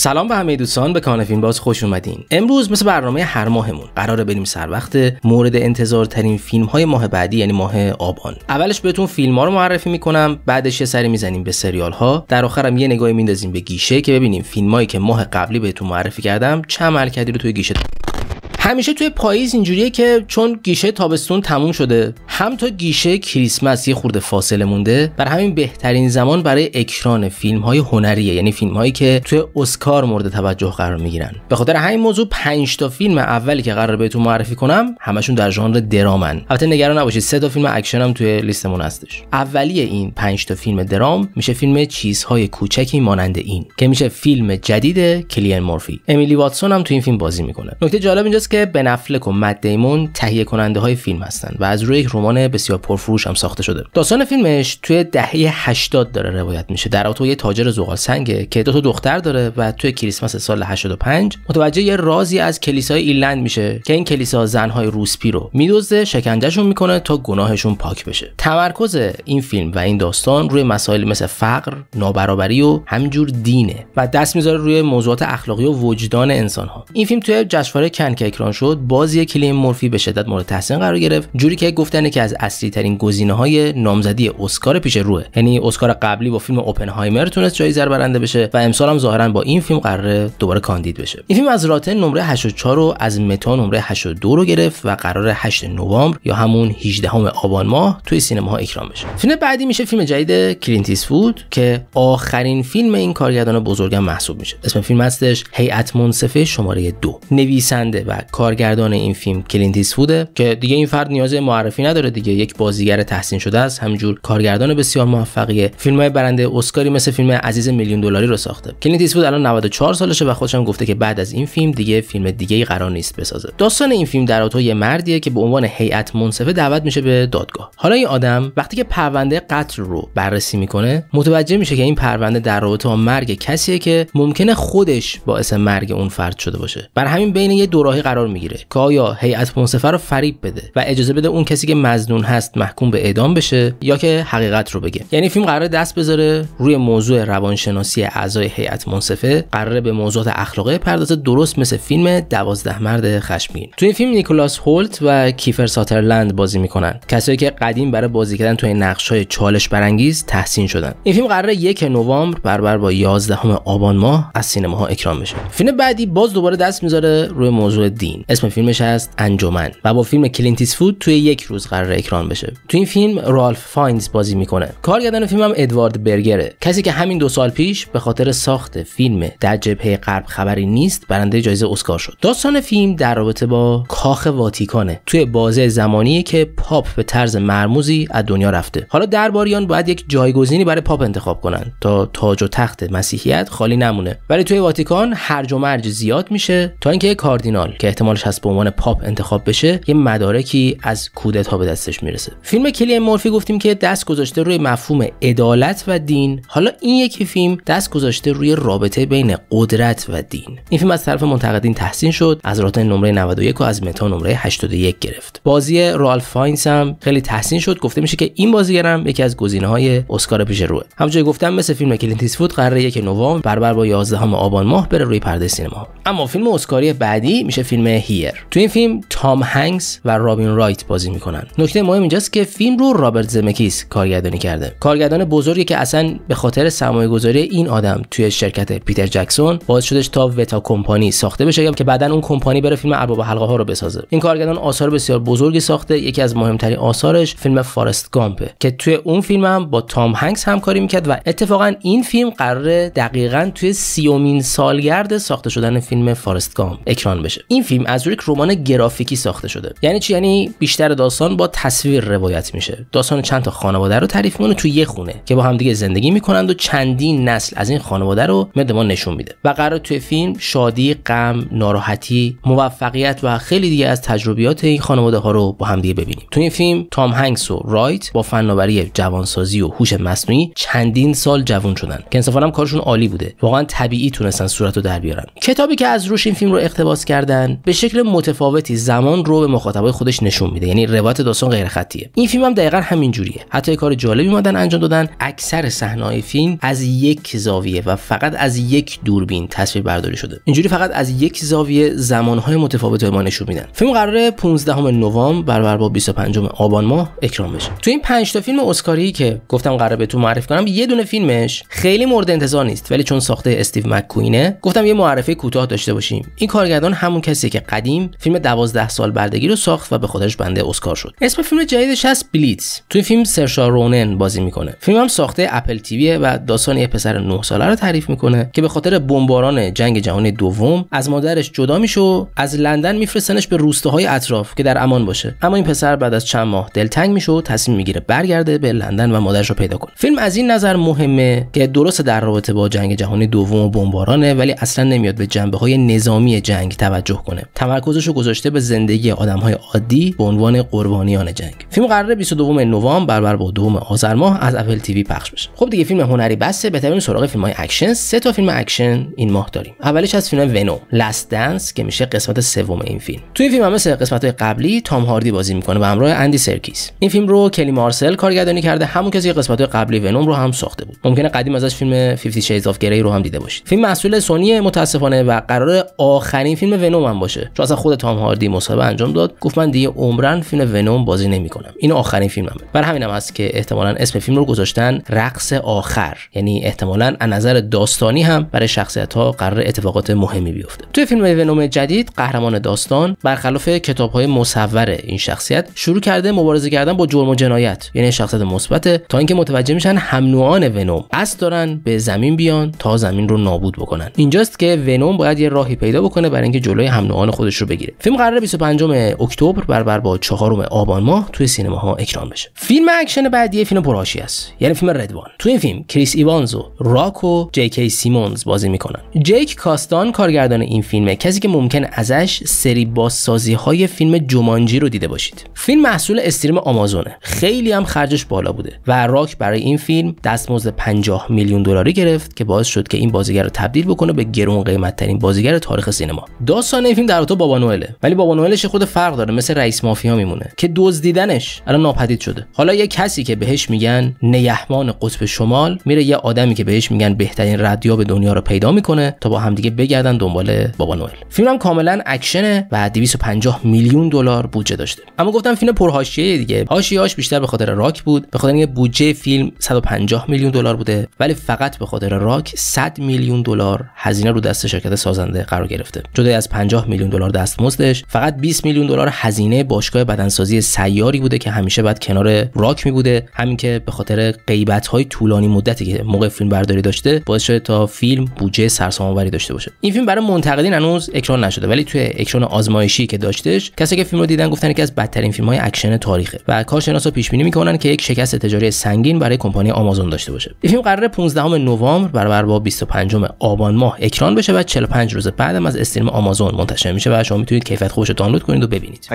سلام به همه دوستان به کانال فیلم باز خوش اومدین امروز مثل برنامه هر ماهمون قراره بریم سر وقت مورد انتظار ترین فیلم های ماه بعدی یعنی ماه آبان اولش بهتون فیلم ها رو معرفی میکنم بعدش یه سری میزنیم به سریال ها در آخرم یه نگاهی میندازیم به گیشه که ببینیم هایی که ماه قبلی بهتون معرفی کردم چه کردی رو توی گیشه همیشه توی پاییز اینجوریه که چون گیشه تابستون تموم شده هم تا گیشه کریسمس یه خورده فاصله مونده بر همین بهترین زمان برای اکران فیلم های هنریه یعنی فیلم هایی که توی اسکار مورد توجه قرار میگیرن به خاطر همین موضوع 5 تا فیلم اولی که قرار بهتون معرفی کنم همشون در ژانر درامن البته نگران نباشید سه تا فیلم اکشن هم توی لیستمون هستش اولی این 5 تا فیلم درام میشه فیلم چیزهای کوچکی مانند این که میشه فیلم جدید کلین مورفی امیلی واتسون هم توی این فیلم بازی میکنه نکته جالب اینجاست که بنفلک و مد دیمون تهیه کننده های فیلم هستن و از روی یک رمان بسیار پرفروش هم ساخته شده داستان فیلمش توی دهه 80 داره روایت میشه در تو یه تاجر زغال سنگه که دو تا دختر داره و توی کریسمس سال 85 متوجه یه رازی از کلیسای ایرلند میشه که این کلیسا زنهای روسپی رو میدزده شکنجهشون میکنه تا گناهشون پاک بشه تمرکز این فیلم و این داستان روی مسائل مثل فقر نابرابری و همینجور دینه و دست میذاره روی موضوعات اخلاقی و وجدان انسانها این فیلم توی جشنواره کن که شد بازی کلیم مورفی به شدت مورد تحسین قرار گرفت جوری که گفتن که از اصلی ترین گزینه های نامزدی اسکار پیش روه یعنی اسکار قبلی با فیلم اوپنهایمر تونست جایی زربرنده برنده بشه و امسال هم ظاهرا با این فیلم قراره دوباره کاندید بشه این فیلم از راتن نمره 84 رو از متا نمره 82 رو گرفت و قرار 8 نوامبر یا همون 18 هم آبان ماه توی سینما ها اکرام بشه فیلم بعدی میشه فیلم جدید کلینتیس فود که آخرین فیلم این کارگردان بزرگم محسوب میشه اسم فیلم هستش هیئت منصفه شماره دو نویسنده و کارگردان این فیلم کلینتیس بوده که دیگه این فرد نیاز معرفی نداره دیگه یک بازیگر تحسین شده است همینجور کارگردان بسیار موفقیه فیلمهای برنده اسکاری مثل فیلم عزیز میلیون دلاری رو ساخته کلینتیس بود الان 94 سالشه و خودش هم گفته که بعد از این فیلم دیگه فیلم دیگه ای قرار نیست بسازه داستان این فیلم در اوتو یه مردیه که به عنوان هیئت منصفه دعوت میشه به دادگاه حالا این آدم وقتی که پرونده قتل رو بررسی میکنه متوجه میشه که این پرونده در رابطه با مرگ کسیه که ممکنه خودش باعث مرگ اون فرد شده باشه بر همین بین یه دوراهی قرار قرار میگیره که آیا هیئت منصفه رو فریب بده و اجازه بده اون کسی که مزنون هست محکوم به اعدام بشه یا که حقیقت رو بگه یعنی فیلم قرار دست بذاره روی موضوع روانشناسی اعضای هیئت منصفه قراره به موضوعات اخلاقی پردازه درست مثل فیلم دوازده مرد خشمگین تو این فیلم نیکولاس هولت و کیفر ساترلند بازی میکنن کسایی که قدیم برای بازی کردن توی نقش های چالش برانگیز تحسین شدن این فیلم قرار یک نوامبر برابر با 11 آبان ماه از سینماها اکران بشه فیلم بعدی باز دوباره دست میذاره روی موضوع دین اسم فیلمش هست انجمن و با فیلم کلینتیس فود توی یک روز قرار اکران بشه تو این فیلم رالف فاینز بازی میکنه کارگردان فیلم هم ادوارد برگره کسی که همین دو سال پیش به خاطر ساخت فیلم در جبهه غرب خبری نیست برنده جایزه اسکار شد داستان فیلم در رابطه با کاخ واتیکانه توی بازه زمانی که پاپ به طرز مرموزی از دنیا رفته حالا درباریان باید یک جایگزینی برای پاپ انتخاب کنن تا تاج و تخت مسیحیت خالی نمونه ولی توی واتیکان هرج و مرج زیاد میشه تا اینکه کاردینال که احتمالش هست به عنوان پاپ انتخاب بشه یه مدارکی از کودتا به دستش میرسه فیلم کلین مورفی گفتیم که دست گذاشته روی مفهوم عدالت و دین حالا این یکی فیلم دست گذاشته روی رابطه بین قدرت و دین این فیلم از طرف منتقدین تحسین شد از راتن نمره 91 و از متا نمره 81 گرفت بازی رالف فاینس هم خیلی تحسین شد گفته میشه که این هم یکی از های اسکار پیش روه همونجوری گفتم مثل فیلم کلینت ایستوود قراره یک نوامبر برابر با 11 آبان ماه بره روی پرده سینما اما فیلم اسکاری بعدی میشه فیلم هیر تو این فیلم تام هنگس و رابین رایت بازی میکنن نکته مهم اینجاست که فیلم رو رابرت زمکیس کارگردانی کرده کارگردان بزرگی که اصلا به خاطر سرمایه گذاری این آدم توی شرکت پیتر جکسون باعث شدش تا وتا کمپانی ساخته بشه که بعدا اون کمپانی بره فیلم ارباب حلقه ها رو بسازه این کارگردان آثار بسیار بزرگی ساخته یکی از مهمترین آثارش فیلم فارست گامپ که توی اون فیلم هم با تام هنگس همکاری میکرد و اتفاقا این فیلم قرار دقیقا توی سیومین سالگرد ساخته شدن فیلم فارست گامپ اکران بشه این فیلم از روی رمان گرافیکی ساخته شده یعنی چی یعنی بیشتر داستان با تصویر روایت میشه داستان چند تا خانواده رو تعریف میکنه توی یه خونه که با همدیگه زندگی میکنند و چندین نسل از این خانواده رو مد ما نشون میده و قرار توی فیلم شادی غم ناراحتی موفقیت و خیلی دیگه از تجربیات این خانواده ها رو با همدیگه ببینیم تو این فیلم تام هنگس و رایت با فناوری جوانسازی و هوش مصنوعی چندین سال جوان شدن که انصافا کارشون عالی بوده واقعا طبیعی تونستن صورت رو در بیارن کتابی که از روش این فیلم رو اقتباس کردن به شکل متفاوتی زمان رو به مخاطبای خودش نشون میده یعنی روایت داستان غیر خطیه این فیلم هم دقیقا همین جوریه حتی کار جالبی مادن انجام دادن اکثر صحنه‌های فیلم از یک زاویه و فقط از یک دوربین تصویر برداری شده اینجوری فقط از یک زاویه زمانهای متفاوت به ما نشون میدن فیلم قراره 15 نوامبر برابر با 25 آبان ماه اکرام بشه تو این 5 تا فیلم اسکاری که گفتم قراره بهتون معرفی کنم یه دونه فیلمش خیلی مورد انتظار نیست ولی چون ساخته استیو کوینه گفتم یه معرفی کوتاه داشته باشیم این کارگردان همون کسی قدیم فیلم دوازده سال بردگی رو ساخت و به خودش بنده اسکار شد اسم فیلم جدیدش هست بلیتس توی فیلم سرشا رونن بازی میکنه فیلم هم ساخته اپل تیوی و داستان یه پسر 9 ساله رو تعریف میکنه که به خاطر بمباران جنگ جهانی دوم از مادرش جدا میشه و از لندن میفرستنش به روستاهای اطراف که در امان باشه اما این پسر بعد از چند ماه دلتنگ میشه و تصمیم میگیره برگرده به لندن و مادرش رو پیدا کنه فیلم از این نظر مهمه که درست در رابطه با جنگ جهانی دوم و بمبارانه ولی اصلا نمیاد به جنبه های نظامی جنگ توجه کنه تمرکزش رو گذاشته به زندگی آدمهای عادی به عنوان قربانیان جنگ فیلم قراره 22 نوامبر برابر با دوم آذر ماه از اپل تیوی پخش بشه خب دیگه فیلم هنری بسه به سراغ فیلم های اکشن سه تا فیلم اکشن این ماه داریم اولش از فیلم ونو لاست دنس که میشه قسمت سوم این فیلم توی فیلم هم مثل قسمت های قبلی تام هاردی بازی میکنه و همراه اندی سرکیس این فیلم رو کلی مارسل کارگردانی کرده همون کسی که قسمت های قبلی ونوم رو هم ساخته بود ممکنه قدیم ازش فیلم 50 Shades of Grey رو هم دیده باشید فیلم مسئول سونی متاسفانه و قرار آخرین فیلم ونوم هم باشه باشه چون اصلا خود تام هاردی مصاحبه انجام داد گفت من دیگه عمرن فیلم ونوم بازی نمیکنم این آخرین فیلممه بر همینم هست که احتمالا اسم فیلم رو گذاشتن رقص آخر یعنی احتمالا از نظر داستانی هم برای شخصیت ها قرار اتفاقات مهمی بیفته توی فیلم ونوم جدید قهرمان داستان برخلاف کتاب های مصور این شخصیت شروع کرده مبارزه کردن با جرم و جنایت یعنی شخصیت مثبت تا اینکه متوجه میشن هم ونوم قصد دارن به زمین بیان تا زمین رو نابود بکنن اینجاست که ونوم باید یه راهی پیدا بکنه برای اینکه جلوی هم عنوان خودش رو بگیره فیلم قرار 25 اکتبر برابر با 4 آبان ماه توی سینماها اکران بشه فیلم اکشن بعدی فیلم پرهاشی است یعنی فیلم ردوان توی این فیلم کریس ایوانز و راک و جیک سیمونز بازی میکنن جیک کاستان کارگردان این فیلمه کسی که ممکن ازش سری بازسازی های فیلم جومانجی رو دیده باشید فیلم محصول استریم آمازونه خیلی هم خرجش بالا بوده و راک برای این فیلم دستمزد 50 میلیون دلاری گرفت که باعث شد که این بازیگر رو تبدیل بکنه به گرون قیمت ترین بازیگر تاریخ سینما داستان در تو بابا نوئل. ولی بابا نوئلش خود فرق داره مثل رئیس مافیا میمونه که دزدیدنش الان ناپدید شده حالا یه کسی که بهش میگن نگهبان قطب شمال میره یه آدمی که بهش میگن بهترین به دنیا رو پیدا میکنه تا با همدیگه بگردن دنبال بابا نوئل فیلمم کاملا اکشنه و 250 میلیون دلار بودجه داشته اما گفتم فیلم پرهاشیه دیگه حاشیه‌اش بیشتر به خاطر راک بود به خاطر اینکه بودجه فیلم 150 میلیون دلار بوده ولی فقط به خاطر راک 100 میلیون دلار هزینه رو دست شرکت سازنده قرار گرفته جدا از 50 میلیون دلار دستمزدش فقط 20 میلیون دلار هزینه باشگاه بدنسازی سیاری بوده که همیشه بعد کنار راک می بوده همین که به خاطر غیبت های طولانی مدتی که موقع فیلم برداری داشته باعث شده تا فیلم بودجه سرسام‌آوری داشته باشه این فیلم برای منتقدین هنوز اکران نشده ولی توی اکران آزمایشی که داشتش کسی که فیلم رو دیدن گفتن یکی از بدترین فیلم های اکشن تاریخه و کارشناسا پیش بینی میکنن که یک شکست تجاری سنگین برای کمپانی آمازون داشته باشه این فیلم قرار 15 نوامبر برابر با 25 آبان ماه اکران بشه و 45 روز بعدم از استریم آمازون منتشر میشه و شما میتونید کیفیت خوبش رو دانلود کنید و ببینید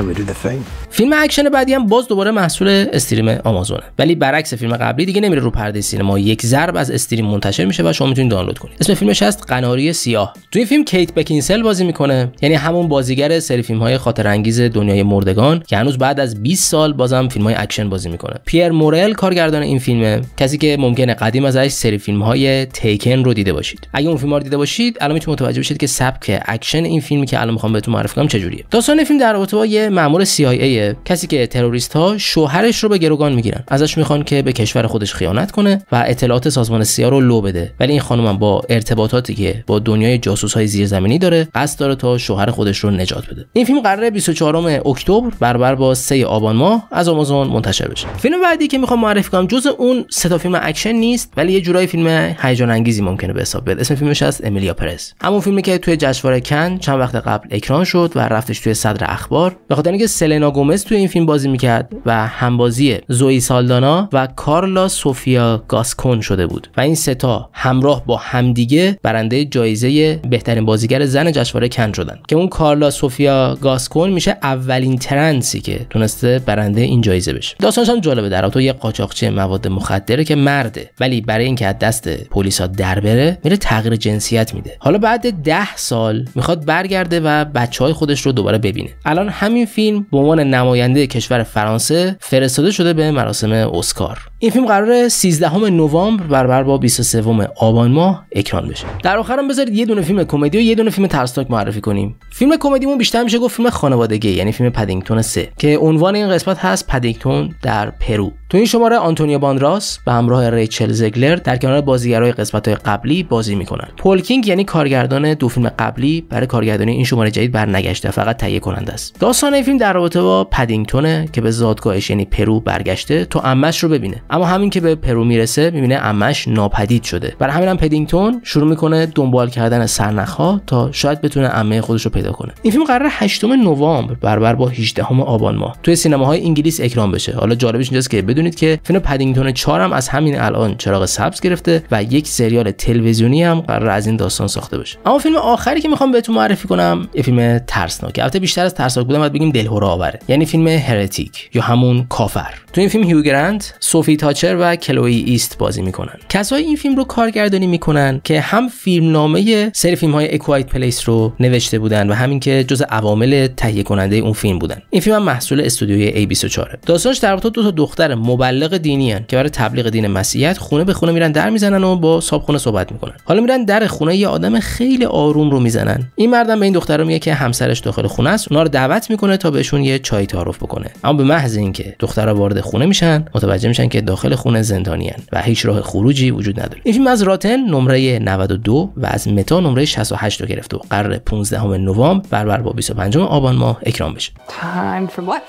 I What فیلم اکشن بعدی هم باز دوباره محصول استریم آمازونه ولی برعکس فیلم قبلی دیگه نمیره رو پرده سینما یک ضرب از استریم منتشر میشه و شما میتونید دانلود کنید اسم فیلمش هست قناری سیاه توی فیلم کیت بکینسل بازی میکنه یعنی همون بازیگر سری فیلم های خاطر انگیز دنیای مردگان که هنوز بعد از 20 سال بازم فیلم های اکشن بازی میکنه پیر مورل کارگردان این فیلمه کسی که ممکنه قدیم ازش سری فیلم تیکن رو دیده باشید اگه اون فیلم رو دیده باشید الان میتونید متوجه بشید که سبک اکشن این فیلمی که الان میخوام بهتون معرفی کنم چجوریه داستان فیلم در رابطه با یه مامور ای کسی که تروریست ها شوهرش رو به گروگان میگیرن ازش میخوان که به کشور خودش خیانت کنه و اطلاعات سازمان سیا رو لو بده ولی این خانم با ارتباطاتی که با دنیای جاسوس های زیرزمینی داره قصد داره تا شوهر خودش رو نجات بده این فیلم قراره 24 اکتبر برابر با 3 آبان ماه از آمازون منتشر بشه فیلم بعدی که میخوام معرفی کنم جز اون سه تا فیلم اکشن نیست ولی یه جورایی فیلم هیجان انگیزی ممکنه به حساب بیاد اسم فیلمش است امیلیا پرس همون فیلمی که توی جشنواره کن چند وقت قبل اکران شد و رفتش توی صدر اخبار به خاطر اینکه سلنا گومز توی این فیلم بازی میکرد و همبازی زوی سالدانا و کارلا سوفیا گاسکون شده بود و این ستا همراه با همدیگه برنده جایزه بهترین بازیگر زن جشنواره کن شدن که اون کارلا سوفیا گاسکون میشه اولین ترنسی که تونسته برنده این جایزه بشه داستانش هم جالبه در تو یه قاچاقچی مواد مخدره که مرده ولی برای اینکه از دست پلیسا در بره میره تغییر جنسیت میده حالا بعد 10 سال میخواد برگرده و بچه های خودش رو دوباره ببینه الان همین فیلم به عنوان نماینده کشور فرانسه فرستاده شده به مراسم اسکار این فیلم قرار 13 نوامبر برابر با 23 آبان ماه اکران بشه در آخرم بذارید یه دونه فیلم کمدی و یه دونه فیلم ترسناک معرفی کنیم فیلم کمدیمون بیشتر میشه گفت فیلم خانوادگی یعنی فیلم پدینگتون 3 که عنوان این قسمت هست پدینگتون در پرو تو این شماره آنتونیو باندراس به همراه ریچل زگلر در کنار بازیگرای قسمت‌های قبلی بازی میکنن. پولکینگ یعنی کارگردان دو فیلم قبلی برای کارگردانی این شماره جدید برنگشته فقط تهیه کننده است. داستان این فیلم در رابطه با پدینگتونه که به زادگاهش یعنی پرو برگشته تو عمش رو ببینه. اما همین که به پرو میرسه میبینه عمش ناپدید شده. برای همین هم پدینگتون شروع میکنه دنبال کردن سرنخها تا شاید بتونه عمه خودش رو پیدا کنه. این فیلم قرار 8 نوامبر برابر با 18 آبان ماه توی سینماهای انگلیس اکران بشه. حالا جالبش اینجاست که بدونید که فیلم پدینگتون 4 هم از همین الان چراغ سبز گرفته و یک سریال تلویزیونی هم قرار از این داستان ساخته بشه اما فیلم آخری که میخوام بهتون معرفی کنم یه فیلم ترسناک البته بیشتر از ترسناک بودم، باید بگیم دلهور آوره یعنی فیلم هرتیک یا همون کافر تو این فیلم هیو گرند سوفی تاچر و کلوی ایست بازی میکنن کسای این فیلم رو کارگردانی میکنن که هم فیلمنامه سری فیلم های اکوایت پلیس رو نوشته بودن و همین که جز عوامل تهیه کننده اون فیلم بودن این فیلم محصول استودیوی A24 داستانش در دو تا دختر مبلغ دینی که برای تبلیغ دین مسیحیت خونه به خونه میرن در میزنن و با صاحب خونه صحبت میکنن حالا میرن در خونه یه آدم خیلی آروم رو میزنن این مردم به این دختر میگه که همسرش داخل خونه است اونا رو دعوت میکنه تا بهشون یه چای تعارف بکنه اما به محض اینکه دخترها وارد خونه میشن متوجه میشن که داخل خونه زندانیان و هیچ راه خروجی وجود نداره این فیلم از راتن نمره 92 و از متا نمره 68 رو گرفته و قرار 15 نوامبر برابر با 25 آبان ماه اکرام بشه Time for what?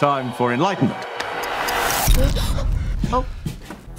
Time for enlightenment. oh.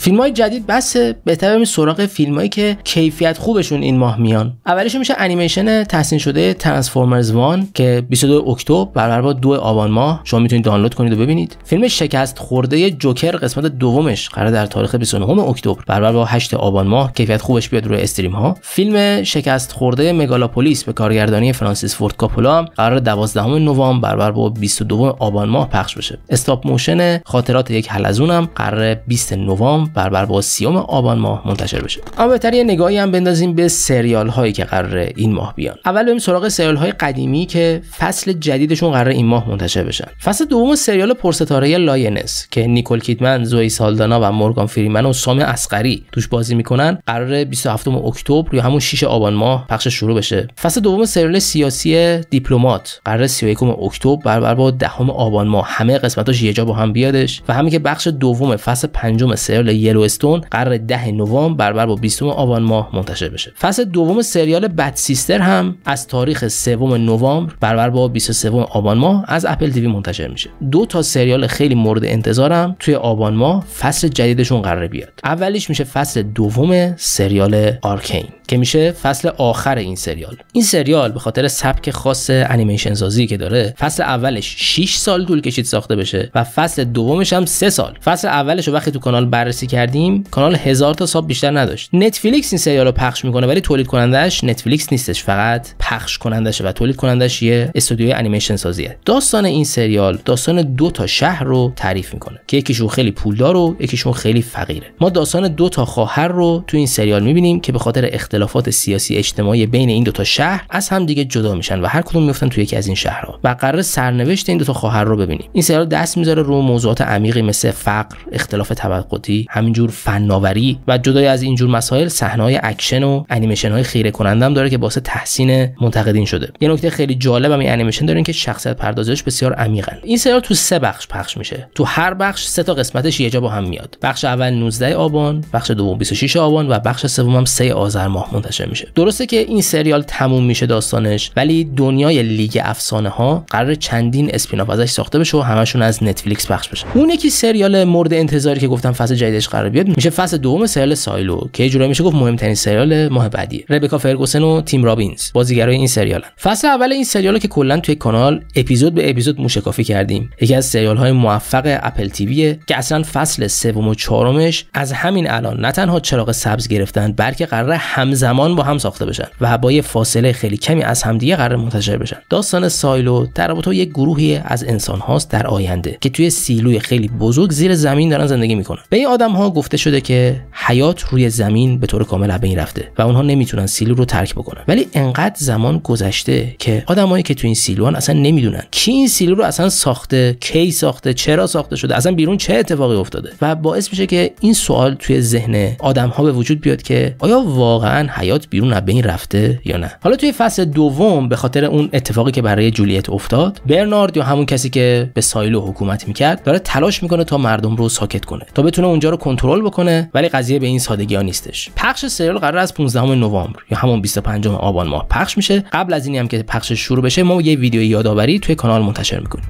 فیلم جدید بس بهتر بریم سراغ فیلمایی که کیفیت خوبشون این ماه میان اولش میشه انیمیشن تحسین شده ترانسفورمرز وان که 22 اکتبر برابر با 2 آبان ماه شما میتونید دانلود کنید و ببینید فیلم شکست خورده جوکر قسمت دومش قرار در تاریخ 29 اکتبر برابر با 8 آبان ماه کیفیت خوبش بیاد روی استریم ها فیلم شکست خورده مگالاپولیس به کارگردانی فرانسیس فورد کاپولا قرار 12 نوامبر برابر با 22 آبان ماه پخش بشه استاپ موشن خاطرات یک حلزون هم قرار 20 نوامبر برابر با سیوم آبان ماه منتشر بشه اما بهتر یه نگاهی هم بندازیم به سریال هایی که قرار این ماه بیان اول بریم سراغ سریال های قدیمی که فصل جدیدشون قرار این ماه منتشر بشن فصل دوم سریال پرستاره لاینس که نیکول کیتمن، زوی سالدانا و مورگان فریمن و سام اسقری توش بازی میکنن قرار 27 اکتبر یا همون 6 آبان ماه پخش شروع بشه فصل دوم سریال سیاسی دیپلمات قرار 31 اکتبر برابر با 10 آبان ماه همه قسمتاش یه جا با هم بیادش و همین که بخش دوم فصل پنجم سریال یلوستون قرار 10 نوامبر برابر با 20 آبان ماه منتشر بشه فصل دوم سریال بد سیستر هم از تاریخ سوم نوامبر برابر با 23 آبان ماه از اپل تیوی منتشر میشه دو تا سریال خیلی مورد انتظارم توی آبان ماه فصل جدیدشون قرار بیاد اولیش میشه فصل دوم سریال آرکین که میشه فصل آخر این سریال این سریال به خاطر سبک خاص انیمیشن سازی که داره فصل اولش 6 سال طول کشید ساخته بشه و فصل دومش هم 3 سال فصل اولش رو وقتی تو کانال بررسی کردیم کانال هزار تا ساب بیشتر نداشت نتفلیکس این سریال رو پخش میکنه ولی تولید کنندش نتفلیکس نیستش فقط پخش کنندشه و تولید کنندش یه استودیوی انیمیشن سازیه داستان این سریال داستان دو تا شهر رو تعریف میکنه که یکیشون خیلی پولدار و یکیشون خیلی فقیره ما داستان دو تا خواهر رو تو این سریال میبینیم که به خاطر اختلافات سیاسی اجتماعی بین این دو تا شهر از هم دیگه جدا میشن و هر کدوم میفتن تو یکی از این شهرها و قرار سرنوشت این دو تا خواهر رو ببینیم این سریال دست میذاره رو موضوعات عمیقی مثل فقر اختلاف طبقاتی همینجور فناوری و جدای از اینجور مسائل صحنه‌های اکشن و انیمیشن های خیره کننده هم داره که باعث تحسین منتقدین شده یه نکته خیلی جالب هم این انیمیشن داره که شخصیت پردازش بسیار عمیقن این سریال تو سه بخش پخش میشه تو هر بخش سه تا قسمتش یه جا با هم میاد بخش اول 19 آبان بخش دوم 26 آبان و بخش سوم هم 3 آذر ماه منتشر میشه درسته که این سریال تموم میشه داستانش ولی دنیای لیگ افسانه ها قرار چندین اسپیناف ازش ساخته بشه و همشون از نتفلیکس پخش بشه اون یکی سریال مورد انتظاری که گفتم فصل جدیدش قرار بیاد میشه فصل دوم سریال سایلو که جورایی میشه گفت مهمترین سریال ماه بعدی ربکا فرگوسن و تیم رابینز بازیگرای این سریالن فصل اول این سریال که کلا توی کانال اپیزود به اپیزود موشکافی کردیم یکی از سریال های موفق اپل تیویه که اصلا فصل سوم و چهارمش از همین الان نه تنها چراغ سبز گرفتن بلکه قرار همزمان با هم ساخته بشن و با یه فاصله خیلی کمی از همدیگه قرار منتشر بشن داستان سایلو در رابطه یک گروهی از انسان هاست در آینده که توی سیلوی خیلی بزرگ زیر زمین دارن زندگی میکنن به این آدم ها گفته شده که حیات روی زمین به طور کامل از بین رفته و اونها نمیتونن سیلو رو ترک بکنن ولی انقدر زمان گذشته که آدمایی که تو این سیلوان اصلا نمیدونن کی این سیلو رو اصلا ساخته کی ساخته چرا ساخته شده اصلا بیرون چه اتفاقی افتاده و باعث میشه که این سوال توی ذهن آدم به وجود بیاد که آیا واقعا حیات بیرون از بین رفته یا نه حالا توی فصل دوم به خاطر اون اتفاقی که برای جولیت افتاد برنارد یا همون کسی که به سایلو حکومت میکرد داره تلاش میکنه تا مردم رو ساکت کنه تا بتونه اونجا رو کنترل بکنه ولی قضیه به این سادگی ها نیستش پخش سریال قرار از 15 نوامبر یا همون 25 آبان ماه پخش میشه قبل از اینی هم که پخش شروع بشه ما یه ویدیو یادآوری توی کانال منتشر میکنیم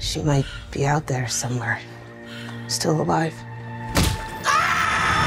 She might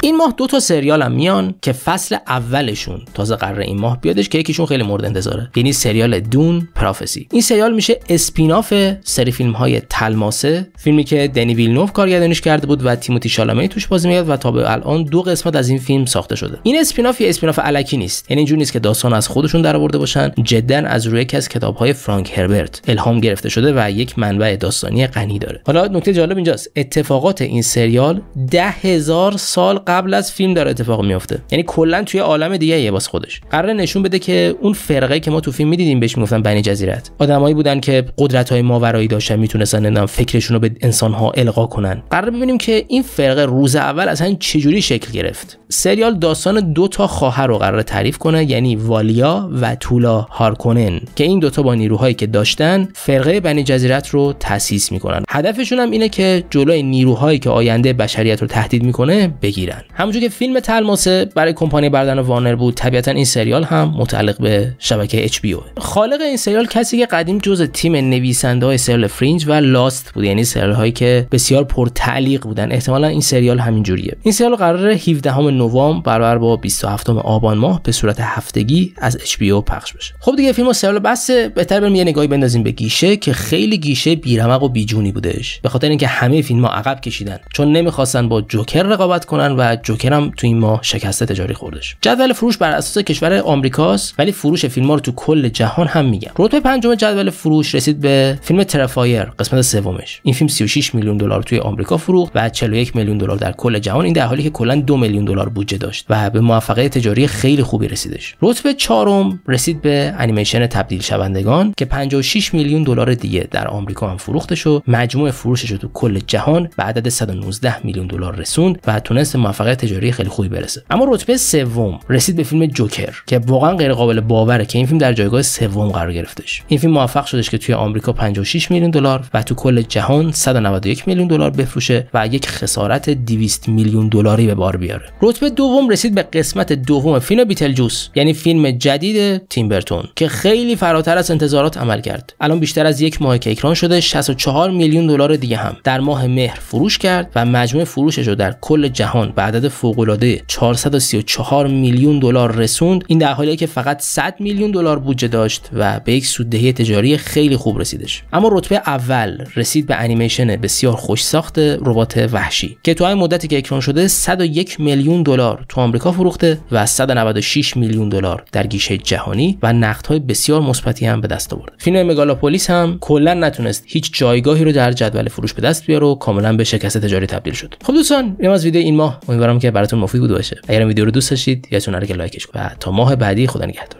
این ماه دو تا سریال هم میان که فصل اولشون تازه قرار این ماه بیادش که یکیشون خیلی مورد انتظاره یعنی سریال دون پرافسی این سریال میشه اسپیناف سری فیلم های تلماسه فیلمی که دنی ویلنوف کارگردانیش کرده بود و تیموتی شالامه توش بازی میاد و تا به الان دو قسمت از این فیلم ساخته شده این اسپیناف یه اسپیناف علکی نیست یعنی اینجوری نیست که داستان از خودشون درآورده باشن جدا از روی یکی از های فرانک هربرت الهام گرفته شده و یک منبع داستانی غنی داره حالا نکته جالب اینجاست اتفاقات این سریال ده هزار سال قبل از فیلم داره اتفاق میفته یعنی کلا توی عالم دیگه یه خودش قرار نشون بده که اون فرقه که ما تو فیلم میدیدیم بهش میگفتن بنی جزیرت آدمایی بودن که قدرت های ماورایی داشتن میتونستن نمیدونم فکرشون رو به انسان ها القا کنن قرار ببینیم که این فرقه روز اول اصلا چجوری شکل گرفت سریال داستان دو تا خواهر رو قرار تعریف کنه یعنی والیا و تولا هارکونن که این دوتا با نیروهایی که داشتن فرقه بنی جزیرت رو تاسیس میکنن هدفشون هم اینه که جلوی نیروهایی که آینده بشریت رو تهدید میکنه بگیرن بودن همونجور که فیلم تلماسه برای کمپانی بردن وانر بود طبیعتا این سریال هم متعلق به شبکه HBO خالق این سریال کسی که قدیم جز تیم نویسنده های سریال فرینج و لاست بود یعنی سریال هایی که بسیار پرتعلیق بودن احتمالا این سریال همینجوریه این سریال قرار 17 نوامبر برابر با 27 آبان ماه به صورت هفتگی از HBO پخش بشه خب دیگه فیلم و سریال بسه بهتر بریم یه نگاهی بندازیم به گیشه که خیلی گیشه بیرمق و بیجونی بودش به خاطر اینکه همه فیلم ها عقب کشیدن چون نمیخواستن با جوکر رقابت کنن و جوکر هم تو این ماه شکست تجاری خوردش جدول فروش بر اساس کشور آمریکاست ولی فروش فیلم رو تو کل جهان هم میگن رتبه پنجم جدول فروش رسید به فیلم ترفایر قسمت سومش این فیلم 36 میلیون دلار توی آمریکا فروخت و 41 میلیون دلار در کل جهان این در حالی که کلا 2 میلیون دلار بودجه داشت و به موفقیت تجاری خیلی خوبی رسیدش رتبه چهارم رسید به انیمیشن تبدیل شوندگان که 56 میلیون دلار دیگه در آمریکا هم فروختش و مجموع فروشش رو تو کل جهان به عدد 119 میلیون دلار رسوند و تونست موفق موفقیت تجاری خیلی خوبی برسه اما رتبه سوم رسید به فیلم جوکر که واقعا غیر قابل باوره که این فیلم در جایگاه سوم قرار گرفتش این فیلم موفق شدش که توی آمریکا 56 میلیون دلار و تو کل جهان 191 میلیون دلار بفروشه و یک خسارت 200 میلیون دلاری به بار بیاره رتبه دوم رسید به قسمت دوم فیلم بیتل جوس یعنی فیلم جدید تیمبرتون که خیلی فراتر از انتظارات عمل کرد الان بیشتر از یک ماه که اکران شده 64 میلیون دلار دیگه هم در ماه مهر فروش کرد و مجموع فروشش رو در کل جهان و عدد فوق‌العاده 434 میلیون دلار رسوند این در حالیه که فقط 100 میلیون دلار بودجه داشت و به یک سوددهی تجاری خیلی خوب رسیدش اما رتبه اول رسید به انیمیشن بسیار خوش ساخت ربات وحشی که تو این مدتی که اکران شده 101 میلیون دلار تو آمریکا فروخته و 196 میلیون دلار در گیشه جهانی و نقدهای بسیار مثبتی هم به دست آورد فیلم مگالاپولیس هم کلا نتونست هیچ جایگاهی رو در جدول فروش به دست بیاره و کاملا به شکست تجاری تبدیل شد خب دوستان از ویدیو این ماه امیدوارم که براتون مفید بوده باشه اگر ویدیو رو دوست داشتید یادتون نره که لایکش کنید و تا ماه بعدی خدا نگهدار